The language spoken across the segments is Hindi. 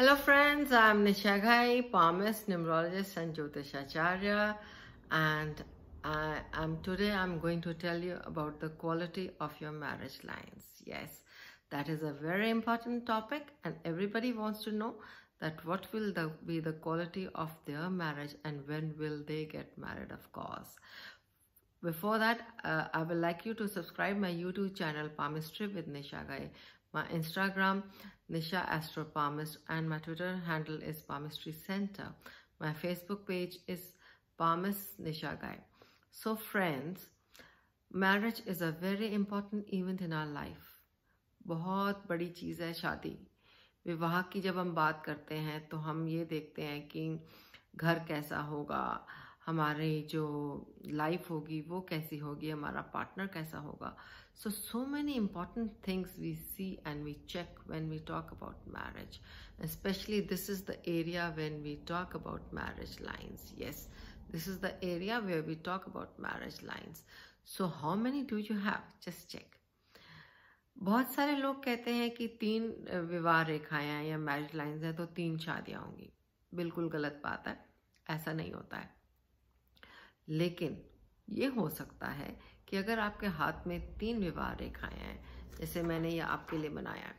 Hello friends, I'm Nisha Ghai, palmist, numerologist and Jyotish Acharya and I am today I'm going to tell you about the quality of your marriage lines. Yes, that is a very important topic and everybody wants to know that what will the, be the quality of their marriage and when will they get married of course. Before that, uh, I would like you to subscribe my YouTube channel Palmistry with Nisha Ghai, my Instagram Nisha Astro Palmist and my Twitter handle is Palmistry Center. My Facebook page is Palmist Nisha Guy. So friends, marriage is a very important event in our life. बहुत बड़ी चीज़ है शादी विवाह की जब हम बात करते हैं तो हम ये देखते हैं कि घर कैसा होगा हमारे जो लाइफ होगी वो कैसी होगी हमारा पार्टनर कैसा होगा so so many important things we see and we check when we talk about marriage specially this is the area when we talk about marriage lines yes this is the area way we talk about marriage lines so how many do you have just check बहुत सारे लोग कहते हैं कि तीन विवाह रेखाएं हैं या मैरिज लाइन्स हैं तो तीन शादियाँ होंगी बिल्कुल गलत बात है ऐसा नहीं होता है लेकिन ये हो सकता है कि अगर आपके हाथ में तीन विवाह रेखाएं हैं जैसे मैंने ये आपके लिए बनाया है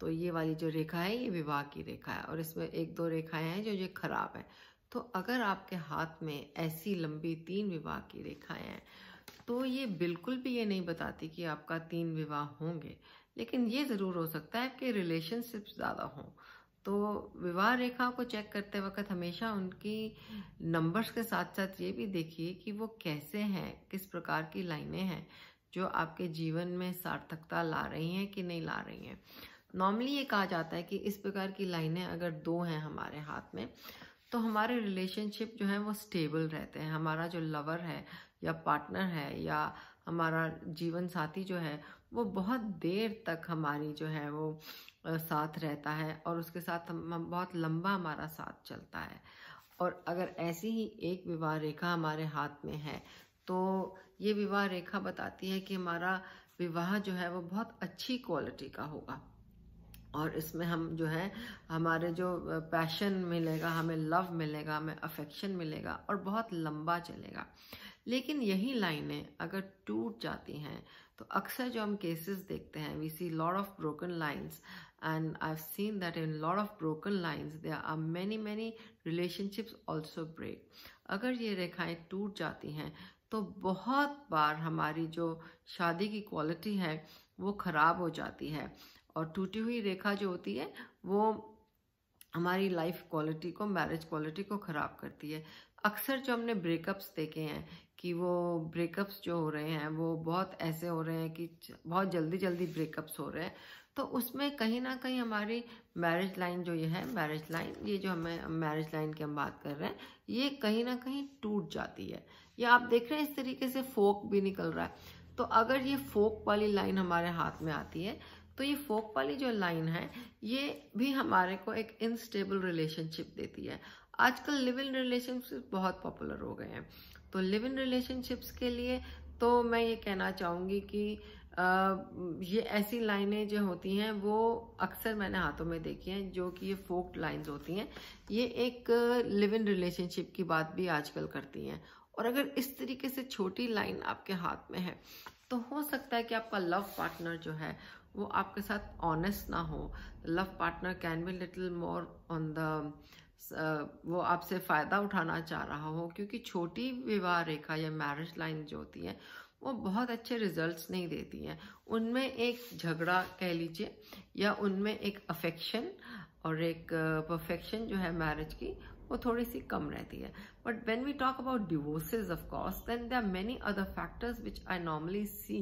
तो ये वाली जो रेखा है ये विवाह की रेखा है और इसमें एक दो रेखाएं हैं जो ये खराब है तो अगर आपके हाथ में ऐसी लंबी तीन विवाह की रेखाएं हैं तो ये बिल्कुल भी ये नहीं बताती कि आपका तीन विवाह होंगे लेकिन ये ज़रूर हो सकता है कि रिलेशनशिप ज़्यादा हों तो विवाह रेखा को चेक करते वक्त हमेशा उनकी नंबर्स के साथ साथ ये भी देखिए कि वो कैसे हैं किस प्रकार की लाइनें हैं जो आपके जीवन में सार्थकता ला रही हैं कि नहीं ला रही हैं नॉर्मली ये कहा जाता है कि इस प्रकार की लाइनें अगर दो हैं हमारे हाथ में तो हमारे रिलेशनशिप जो है वो स्टेबल रहते हैं हमारा जो लवर है या पार्टनर है या हमारा जीवन साथी जो है वो बहुत देर तक हमारी जो है वो साथ रहता है और उसके साथ हम, बहुत लंबा हमारा साथ चलता है और अगर ऐसी ही एक विवाह रेखा हमारे हाथ में है तो ये विवाह रेखा बताती है कि हमारा विवाह जो है वो बहुत अच्छी क्वालिटी का होगा और इसमें हम जो है हमारे जो पैशन मिलेगा हमें लव मिलेगा हमें अफेक्शन मिलेगा और बहुत लंबा चलेगा लेकिन यही लाइनें अगर टूट जाती हैं तो अक्सर जो हम केसेस देखते हैं we see lord of broken lines and I seen that in lord of broken lines there are many many relationships also break अगर ये रेखाएं टूट जाती हैं तो बहुत बार हमारी जो शादी की क्वालिटी है वो ख़राब हो जाती है और टूटी हुई रेखा जो होती है वो हमारी लाइफ क्वालिटी को मैरिज क्वालिटी को ख़राब करती है अक्सर जो हमने ब्रेकअप्स देखे हैं कि वो ब्रेकअप्स जो हो रहे हैं वो बहुत ऐसे हो रहे हैं कि बहुत जल्दी जल्दी ब्रेकअप्स हो रहे हैं तो उसमें कहीं ना कहीं हमारी मैरिज लाइन जो ये है मैरिज लाइन ये जो हमें मैरिज लाइन की हम बात कर रहे हैं ये कहीं ना कहीं टूट जाती है या आप देख रहे हैं इस तरीके से फोक भी निकल रहा है तो अगर ये फोक वाली लाइन हमारे हाथ में आती है तो ये फोक वाली जो लाइन है ये भी हमारे को एक इनस्टेबल रिलेशनशिप देती है आजकल लिव इन रिलेशनशिप बहुत पॉपुलर हो गए हैं तो लिव इन रिलेशनशिप्स के लिए तो मैं ये कहना चाहूँगी कि आ, ये ऐसी लाइनें जो होती हैं वो अक्सर मैंने हाथों में देखी हैं जो कि ये फोक लाइंस होती हैं ये एक लिव इन रिलेशनशिप की बात भी आजकल करती हैं और अगर इस तरीके से छोटी लाइन आपके हाथ में है तो हो सकता है कि आपका लव पार्टनर जो है वो आपके साथ ऑनेस्ट ना हो love partner can be little more on the वो आपसे फ़ायदा उठाना चाह रहा हो क्योंकि छोटी विवाह रेखा या मैरिज लाइन जो होती है वो बहुत अच्छे रिजल्ट्स नहीं देती हैं उनमें एक झगड़ा कह लीजिए या उनमें एक अफेक्शन और एक परफेक्शन uh, जो है मैरिज की वो थोड़ी सी कम रहती है but when we talk about divorces of course then they are many other factors which I normally see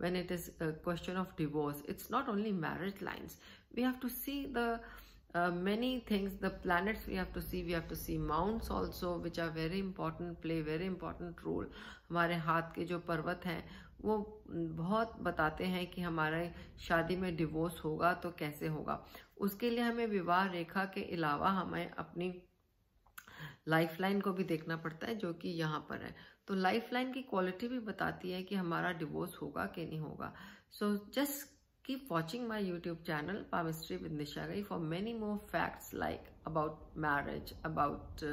when it is question of divorce it's not only marriage lines we have to see the many things the the we have to see we have to see mounts also which are very important play very important role हमारे हाथ के जो पर्वत हैं वो बहुत बताते हैं कि हमारे शादी में डिवोर्स होगा तो कैसे होगा उसके लिए हमें विवाह रेखा के अलावा हमें अपनी लाइफ लाइन को भी देखना पड़ता है जो कि यहाँ पर है तो लाइफ लाइन की क्वालिटी भी बताती है कि हमारा डिवोर्स होगा कि नहीं होगा so just keep watching my YouTube channel palmistry with Nisha गई for many more facts like about marriage about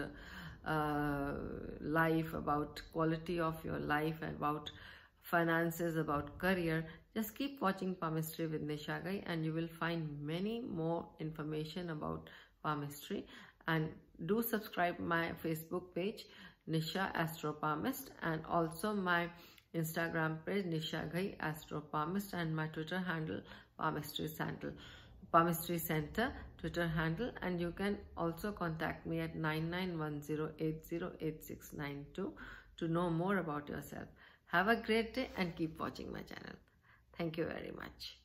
life about quality of your life about finances about career just keep watching palmistry with Nisha गई and you will find many more information about palmistry and do subscribe my Facebook page Nisha Astro Palmist and also my Instagram page Nisha Ghai Palmist and my Twitter handle Palmistry Center. Palmistry Center Twitter handle and you can also contact me at 9910808692 to know more about yourself. Have a great day and keep watching my channel. Thank you very much.